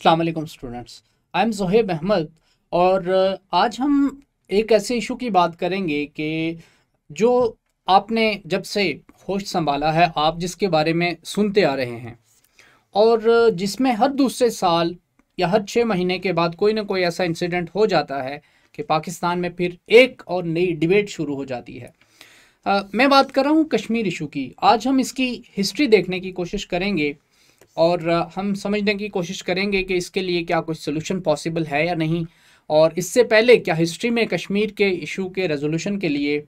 अल्लाम students I am Zohaib Ahmad और uh, आज हम एक ऐसे इशू की बात करेंगे कि जो आपने जब से होश संभाला है आप जिसके बारे में सुनते आ रहे हैं और uh, जिसमें हर दूसरे साल या हर छः महीने के बाद कोई ना कोई ऐसा इंसिडेंट हो जाता है कि पाकिस्तान में फिर एक और नई डिबेट शुरू हो जाती है आ, uh, मैं बात कर रहा हूँ कश्मीर इशू की आज हम इसकी हिस्ट्री देखने की कोशिश करेंगे और हम समझने की कोशिश करेंगे कि इसके लिए क्या कुछ सोल्यूशन पॉसिबल है या नहीं और इससे पहले क्या हिस्ट्री में कश्मीर के इशू के रेजोल्यूशन के लिए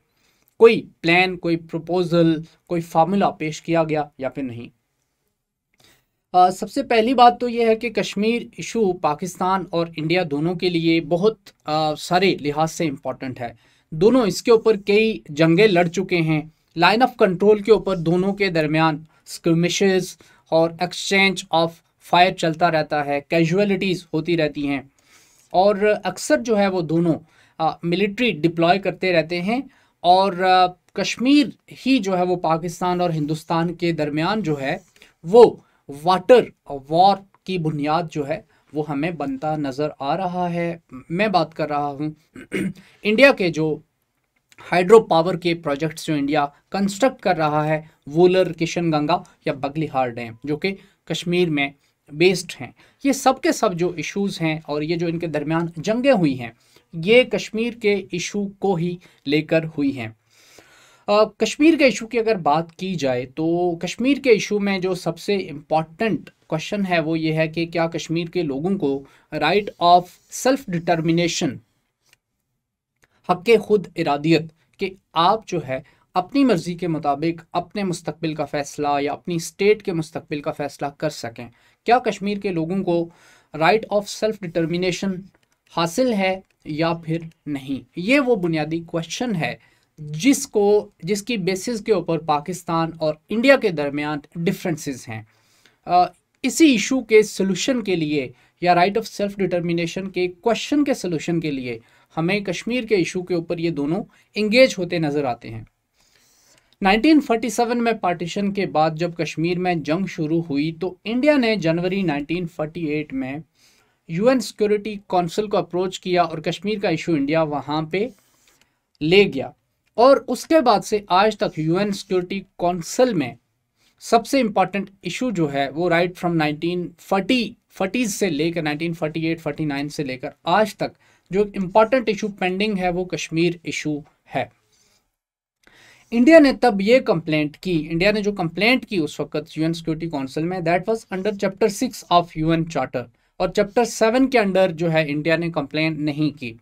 कोई प्लान कोई प्रपोजल कोई फार्मूला पेश किया गया या फिर नहीं आ, सबसे पहली बात तो यह है कि कश्मीर इशू पाकिस्तान और इंडिया दोनों के लिए बहुत आ, सारे लिहाज से इम्पॉर्टेंट है दोनों इसके ऊपर कई जंगे लड़ चुके हैं लाइन ऑफ कंट्रोल के ऊपर दोनों के दरमियान स्कमिशेज़ और एक्सचेंज ऑफ फायर चलता रहता है कैजुअलिटीज़ होती रहती हैं और अक्सर जो है वो दोनों मिलिट्री डिप्लॉय करते रहते हैं और कश्मीर ही जो है वो पाकिस्तान और हिंदुस्तान के दरमियान जो है वो वाटर वॉर की बुनियाद जो है वो हमें बनता नज़र आ रहा है मैं बात कर रहा हूँ इंडिया के जो हाइड्रो पावर के प्रोजेक्ट्स जो इंडिया कंस्ट्रक्ट कर रहा है वोलर किशनगंगा या बगलिहार डैम जो कि कश्मीर में बेस्ड हैं ये सब के सब जो इश्यूज़ हैं और ये जो इनके दरमियान जंगें हुई हैं ये कश्मीर के इशू को ही लेकर हुई हैं कश्मीर के इशू की अगर बात की जाए तो कश्मीर के इशू में जो सबसे इम्पॉर्टेंट क्वेश्चन है वो ये है कि क्या कश्मीर के लोगों को राइट ऑफ सेल्फ डिटर्मिनेशन हक खुद इरादियत कि आप जो है अपनी मर्ज़ी के मुताबिक अपने मुस्तबिल का फ़ैसला या अपनी स्टेट के मुस्तबिल का फ़ैसला कर सकें क्या कश्मीर के लोगों को राइट ऑफ सेल्फ डिटर्मिनेशन हासिल है या फिर नहीं ये वो बुनियादी क्वेश्चन है जिसको जिसकी बेसिस के ऊपर पाकिस्तान और इंडिया के दरमियान डिफरेंसेस हैं इसी इशू के सलूशन के लिए या राइट ऑफ सेल्फ डिटर्मिनेशन के क्वेश्चन के सोल्यूशन के लिए हमें कश्मीर के इशू के ऊपर ये दोनों इंगेज होते नज़र आते हैं 1947 में पार्टीशन के बाद जब कश्मीर में जंग शुरू हुई तो इंडिया ने जनवरी 1948 में यूएन सिक्योरिटी काउंसिल को अप्रोच किया और कश्मीर का इशू इंडिया वहाँ पे ले गया और उसके बाद से आज तक यूएन सिक्योरिटी काउंसिल में सबसे इंपॉर्टेंट इशू जो है वो राइट फ्रॉम 1940 फर्टीज से लेकर 1948 49 से लेकर आज तक जो इम्पॉर्टेंट इशू पेंडिंग है वो कश्मीर इशू है इंडिया ने तब ये कंप्लेंट की इंडिया ने जो कंप्लेंट की उस वक्त यूएन सिक्योरिटी काउंसिल में that was under chapter six of UN charter और चैप्टर सेवन के अंडर जो है इंडिया ने कंप्लेन नहीं की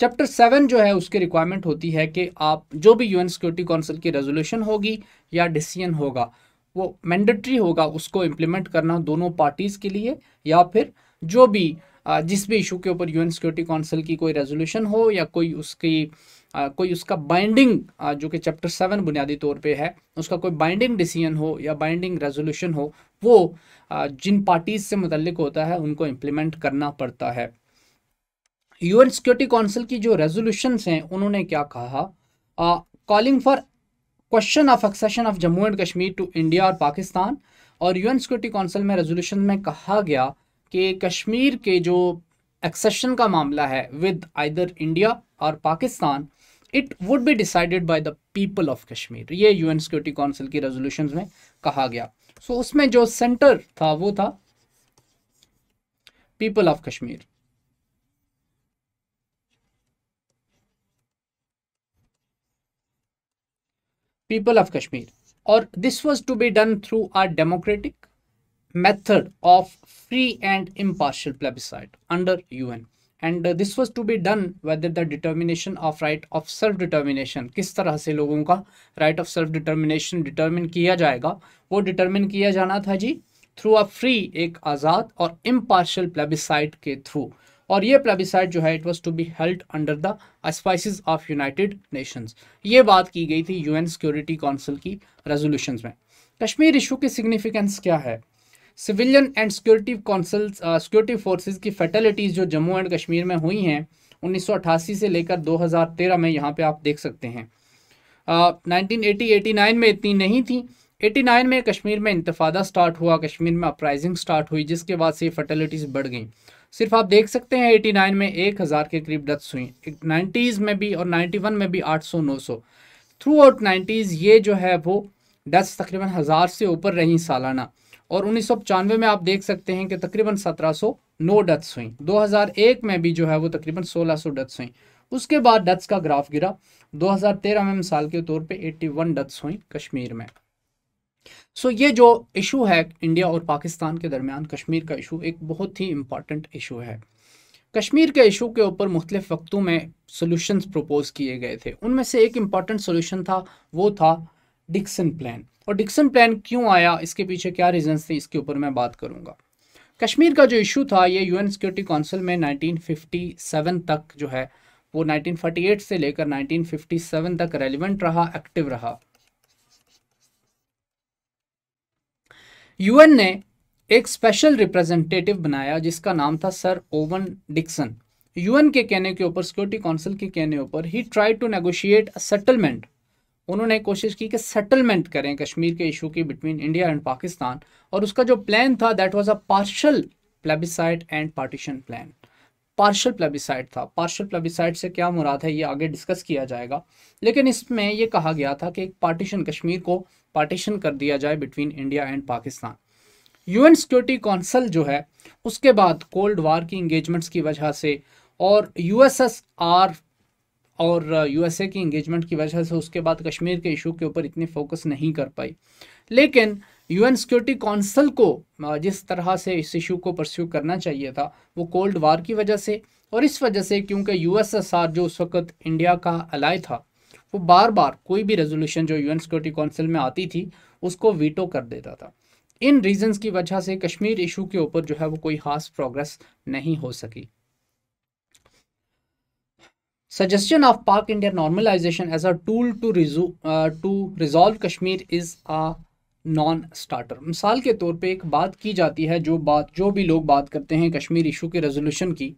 चैप्टर सेवन जो है उसकी रिक्वायरमेंट होती है कि आप जो भी यूएन सिक्योरिटी काउंसिल की रेजोल्यूशन होगी या डिसीजन होगा वो मैंडेटरी होगा उसको इम्प्लीमेंट करना दोनों पार्टीज़ के लिए या फिर जो भी जिस भी इशू के ऊपर यूएन सिक्योरिटी काउंसिल की कोई रेजोल्यूशन हो या कोई उसकी कोई उसका बाइंडिंग जो कि चैप्टर सेवन बुनियादी तौर पे है उसका कोई बाइंडिंग डिसीजन हो या बाइंडिंग रेजोल्यूशन हो वो जिन पार्टीज़ से मुतलिक होता है उनको इम्प्लीमेंट करना पड़ता है यूएन सिक्योरिटी काउंसिल की जो रेजोल्यूशन हैं उन्होंने क्या कहा calling for question of accession of Jammu and Kashmir to India और पाकिस्तान और यूएन सिक्योरिटी काउंसिल में रेजोल्यूशन में कहा गया कि कश्मीर के जो एक्सेशन का मामला है विद आइदर इंडिया और Pakistan it would be decided by the people of Kashmir ये यूएन सिक्योरिटी काउंसिल की रेजोल्यूशन में कहा गया सो so, उसमें जो सेंटर था वो था people of Kashmir people of Kashmir और this was to be done through our democratic method of free and impartial impartial under U N and this was to be done whether the determination of right of self determination किस तरह से लोगों का right of self determination determine किया जाएगा वो determine किया जाना था जी थ्रू अ फ्री एक आज़ाद और इम्पार्शल प्लेबिसाइट के थ्रू और ये प्लेबिसाइड जो है it was to be held under the auspices of United Nations ये बात की गई थी यूएन सिक्योरिटी काउंसिल की रेजोल्यूशन में कश्मीर इशू की सिग्निफिकेंस क्या है civilian and security council security forces की फैटलिटीज़ जो जम्मू एंड कश्मीर में हुई हैं 1988 से लेकर 2013 में यहाँ पे आप देख सकते हैं नाइनटीन uh, एटी में इतनी नहीं थी 89 में कश्मीर में इंतफादा स्टार्ट हुआ कश्मीर में अपराइजिंग स्टार्ट हुई जिसके बाद से फर्टिलिटीज़ बढ़ गई सिर्फ आप देख सकते हैं नाइन में एक हज़ार के करीब डेथ्स हुई नाइन्टीज़ में भी और नाइन्टी वन में भी आठ सौ नौ सौ थ्रू आउट नाइन्टीज़ ये जो है वो डेथ्स तकरीबन हज़ार से ऊपर रहीं सालाना और उन्नीस सौ पचानवे में आप देख सकते हैं कि तकरीबन सौ नौ डेथ्स हुई दो हज़ार एक में भी जो है वो तकरीबन सोलह सौ डेथ्स हुई उसके बाद डेथ्स का ग्राफ गिरा दो हज़ार तेरह में मिसाल के तौर पर एट्टी वन डेथ्स हुई कश्मीर में सो ये जो इशू है इंडिया और पाकिस्तान के दरमियान कश्मीर का इशू एक बहुत ही इम्पॉर्टेंट इशू है कश्मीर के इशू के ऊपर मुख्तफ वक्तों में सोल्यूशंस प्रपोज किए गए थे उनमें से एक इम्पॉर्टेंट सोल्यूशन था वो था डिक्सन प्लान और डिक्सन प्लान क्यों आया इसके पीछे क्या रीजंस थे इसके ऊपर मैं बात करूंगा कश्मीर का जो इशू था ये यूएन सिक्योरिटी काउंसिल में 1957 तक जो है वो 1948 से लेकर 1957 तक रेलिवेंट रहा एक्टिव रहा यूएन ने एक स्पेशल रिप्रेजेंटेटिव बनाया जिसका नाम था सर ओवन डिक्सन यूएन के कहने के ऊपर सिक्योरिटी काउंसिल के कहने ऊपर ही ट्राई टू नेगोशिएट सेटलमेंट उन्होंने कोशिश की कि सेटलमेंट करें कश्मीर के इशू की बिटवीन इंडिया एंड पाकिस्तान और उसका जो प्लान था that was a partial plebiscite and partition plan partial plebiscite था पार्शल प्लेबिसाइट से क्या मुराद है ये आगे डिस्कस किया जाएगा लेकिन इसमें यह कहा गया था कि एक पार्टीशन कश्मीर को पार्टीशन कर दिया जाए between India and Pakistan UN security council जो है उसके बाद कोल्ड वार की इंगेजमेंट्स की वजह से और यूएसएसआर और यूएसए uh, की इंगेजमेंट की वजह से उसके बाद कश्मीर के इशू के ऊपर इतनी फोकस नहीं कर पाई लेकिन यूएन सिक्योरिटी काउंसिल को uh, जिस तरह से इस इशू को परस्यू करना चाहिए था वो कोल्ड वार की वजह से और इस वजह से क्योंकि यूएसएसआर जो उस वक्त इंडिया का अलाय था वो बार बार कोई भी रेजोल्यूशन जो यूएन सिक्योरिटी काउंसिल में आती थी उसको वीटो कर देता था इन रीजंस की वजह से कश्मीर इशू के ऊपर जो है वो कोई खास प्रोग्रेस नहीं हो सकी suggestion of Pak India normalization as a tool to uh, to resolve kashmir is non starter मिसाल के तौर पे एक बात की जाती है जो बात जो भी लोग बात करते हैं कश्मीर इशू के रेजोल्यूशन की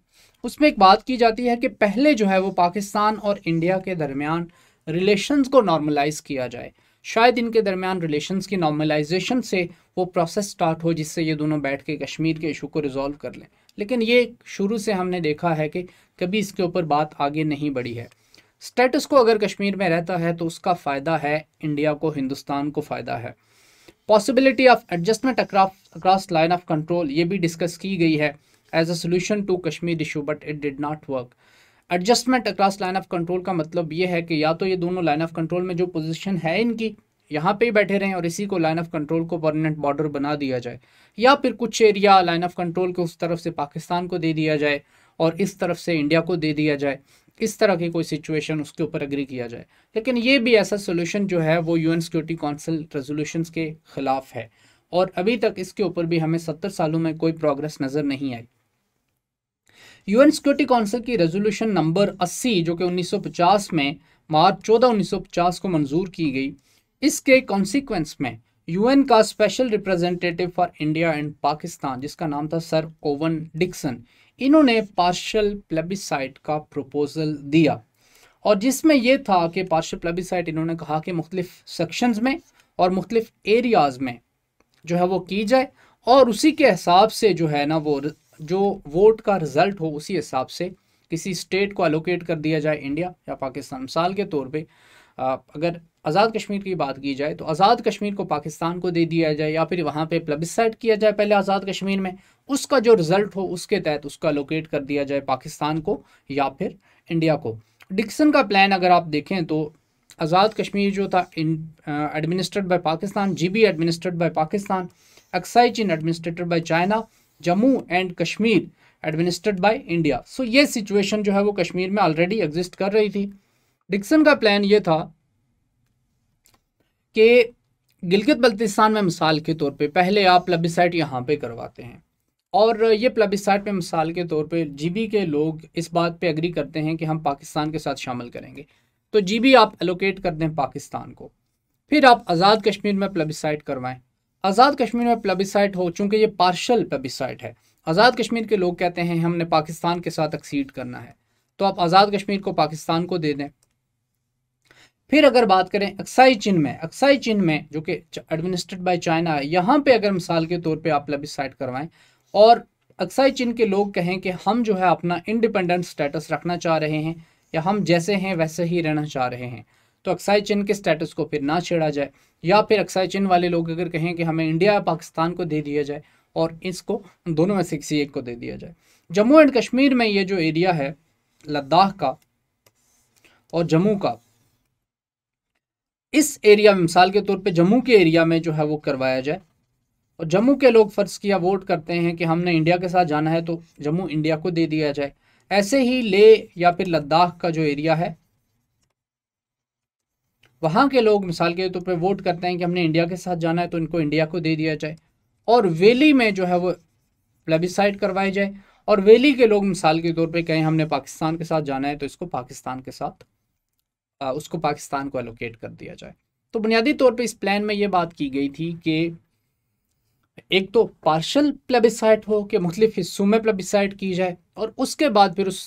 उसमें एक बात की जाती है कि पहले जो है वो पाकिस्तान और इंडिया के दरमियान रिलेशंस को नॉर्मलाइज किया जाए शायद इनके दरमियान रिलेशंस की नॉर्मलाइजेशन से वो प्रोसेस स्टार्ट हो जिससे ये दोनों बैठ के कश्मीर के इशू को रिजॉल्व कर लें लेकिन ये शुरू से हमने देखा है कि कभी इसके ऊपर बात आगे नहीं बढ़ी है स्टेटस को अगर कश्मीर में रहता है तो उसका फ़ायदा है इंडिया को हिंदुस्तान को फ़ायदा है possibility of adjustment across line of control ये भी डिस्कस की गई है as a solution to Kashmir issue but it did not work adjustment across line of control का मतलब ये है कि या तो ये दोनों लाइन ऑफ कंट्रोल में जो पोजीशन है इनकी यहाँ पे ही बैठे रहें और इसी को लाइन ऑफ कंट्रोल को परमानेंट बॉर्डर बना दिया जाए या फिर कुछ एरिया लाइन ऑफ कंट्रोल के उस तरफ से पाकिस्तान को दे दिया जाए और इस तरफ से इंडिया को दे दिया जाए इस तरह की कोई सिचुएशन उसके ऊपर अग्री किया जाए लेकिन ये भी ऐसा सोल्यूशन जो है वो यू सिक्योरिटी काउंसिल रेजोल्यूशन के ख़िलाफ़ है और अभी तक इसके ऊपर भी हमें सत्तर सालों में कोई प्रोग्रेस नज़र नहीं आई यूएन सिक्योरिटी काउंसिल की रेजोल्यूशन नंबर 80 जो कि 1950 में मार्च 14 1950 को मंजूर की गई इसके कॉन्सिक्वेंस में यूएन का special representative for India and Pakistan जिसका नाम था सर ओवन डिक्सन इन्होंने पार्शल प्लेबिसाइट का प्रपोजल दिया और जिसमें यह था कि पार्शल प्लेबिसाइट इन्होंने कहा कि मुख्तलिफ सेक्शन में और मुख्तलिफ एरियाज़ में जो है वो की जाए और उसी के हिसाब से जो है ना वो जो वोट का रिजल्ट हो उसी हिसाब से किसी स्टेट को एलोकेट कर दिया जाए इंडिया या पाकिस्तान मिसाल के तौर पे अगर आज़ाद कश्मीर की बात की जाए तो आज़ाद कश्मीर को पाकिस्तान को दे दिया जाए या फिर वहाँ पे प्लबिसाइड किया जाए पहले आज़ाद कश्मीर में उसका जो रिज़ल्ट हो उसके तहत उसका एलोकेट कर दिया जाए पाकिस्तान को या फिर इंडिया को डिक्सन का प्लान अगर आप देखें तो आज़ाद कश्मीर जो था administered by Pakistan G B administered by Pakistan Aksai Chin administered by China Jammu and Kashmir administered by India so ये सिचुएशन जो है वो कश्मीर में ऑलरेडी एग्जिस्ट कर रही थी डिक्सन का प्लान ये था कि गिलगित बल्तिस्तान में मिसाल के तौर पे पहले आप प्लबिसाइट यहाँ पे करवाते हैं और ये प्लबिसाइट में मिसाल के तौर पे जीबी के लोग इस बात पे एग्री करते हैं कि हम पाकिस्तान के साथ शामिल करेंगे तो जीबी आप एलोकेट कर दें पाकिस्तान को फिर आप आज़ाद कश्मीर में प्लबिसाइट करवाएं आज़ाद कश्मीर में प्लेबिसाइट हो चूंकि ये पार्शल प्लेबिसाइट है आज़ाद कश्मीर के लोग कहते हैं हमने पाकिस्तान के साथ एक्सीड करना है तो आप आज़ाद कश्मीर को पाकिस्तान को दे दें फिर अगर बात करें अक्साई चिन्ह में अक्साई चिन्ह में जो कि एडमिनिस्ट्रेट बाय चाइना है यहाँ पे अगर मिसाल के तौर पे आप लेबिसाइड करवाएं और अक्साई चिन्ह के लोग कहें कि हम जो है अपना इंडिपेंडेंट स्टेटस रखना चाह रहे हैं या हम जैसे हैं वैसे ही रहना चाह रहे हैं तो अक्साई चिन्ह के स्टेटस को फिर ना छेड़ा जाए या फिर अक्साई चिन्ह वाले लोग अगर कहें कि हमें इंडिया या पाकिस्तान को दे दिया जाए और इसको दोनों में से किसी एक को दे दिया जाए जम्मू एंड कश्मीर में ये जो एरिया है लद्दाख का और जम्मू का इस एरिया में मिसाल के तौर पे जम्मू के एरिया में जो है वो करवाया जाए और जम्मू के लोग फ़र्ज़ किया वोट करते हैं कि हमने इंडिया के साथ जाना है तो जम्मू इंडिया को दे दिया जाए ऐसे ही ले या फिर लद्दाख का जो एरिया है वहाँ के लोग मिसाल के तौर पर वोट करते हैं कि हमने इंडिया के साथ जाना है तो इनको इंडिया को दे दिया जाए और वेली में जो है वो प्लेबिसाइड करवाई जाए और वेली के लोग मिसाल के तौर पे कहें हमने पाकिस्तान के साथ जाना है तो इसको पाकिस्तान के साथ आ, उसको पाकिस्तान को एलोकेट कर दिया जाए तो बुनियादी तौर पे इस प्लान में ये बात की गई थी कि एक तो पार्शल प्लेबिसाइट हो कि मुख्तलिफ हिस्सों में प्लेबिसाइट की जाए और उसके बाद फिर उस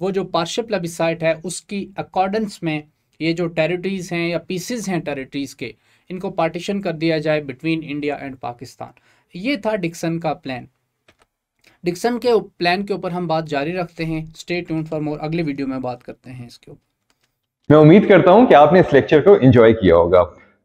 वो जो पार्शल प्लेबिसाइट है उसकी अकॉर्डेंस में ये जो टेरिटरीज़ हैं या पीसेज हैं टेरिटरीज़ के इनको पार्टीशन कर दिया जाए बिटवीन इंडिया एंड पाकिस्तान ये था डिक्सन का प्लान डिक्सन के प्लान के ऊपर हम बात जारी रखते हैं स्टे ट्यून फॉर मोर अगले वीडियो में बात करते हैं इसके ऊपर मैं उम्मीद करता हूँ कि आपने इस लेक्चर को एंजॉय किया होगा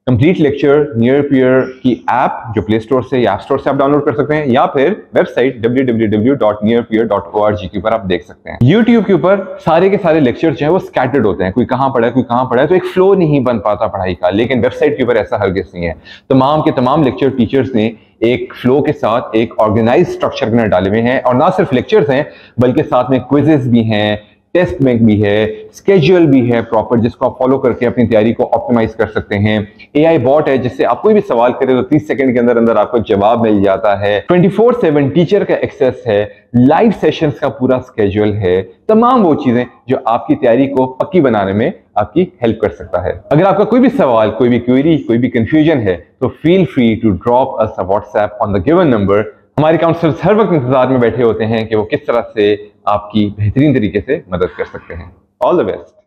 कंप्लीट लेक्चर नियर पियर की ऐप जो प्ले स्टोर से या स्टोर से आप डाउनलोड कर सकते हैं या फिर वेबसाइट www.nearpeer.org के ऊपर आप देख सकते हैं यूट्यूब के ऊपर सारे के सारे लेक्चर जो है वो स्कैटर्ड होते हैं कोई कहाँ पढ़ा है कोई कहाँ पढ़ा है तो एक फ्लो नहीं बन पाता पढ़ाई का लेकिन वेबसाइट के ऊपर ऐसा हरगिज नहीं है तमाम के तमाम लेक्चर टीचर्स ने एक फ्लो के साथ एक ऑर्गेनाइज स्ट्रक्चर के डाले हुए हैं और ना सिर्फ लेक्चर्स हैं बल्कि साथ में क्विजेज भी हैं टेस्ट बैंक भी है स्केजुअल भी है प्रॉपर जिसको आप फॉलो करके अपनी तैयारी को ऑप्टिमाइज कर सकते हैं एआई बॉट है जिससे आप कोई भी सवाल करें तो 30 सेकंड के अंदर अंदर आपको जवाब मिल जाता है 24/7 टीचर का एक्सेस है लाइव सेशंस का पूरा स्केजुअल है तमाम वो चीजें जो आपकी तैयारी को पक्की बनाने में आपकी हेल्प कर सकता है अगर आपका कोई भी सवाल कोई भी क्वेरी कोई भी कंफ्यूजन है तो feel free to drop us WhatsApp on the given number हमारे काउंसलर्स हर वक्त इंतजार में बैठे होते हैं कि वो किस तरह से आपकी बेहतरीन तरीके से मदद कर सकते हैं ऑल द बेस्ट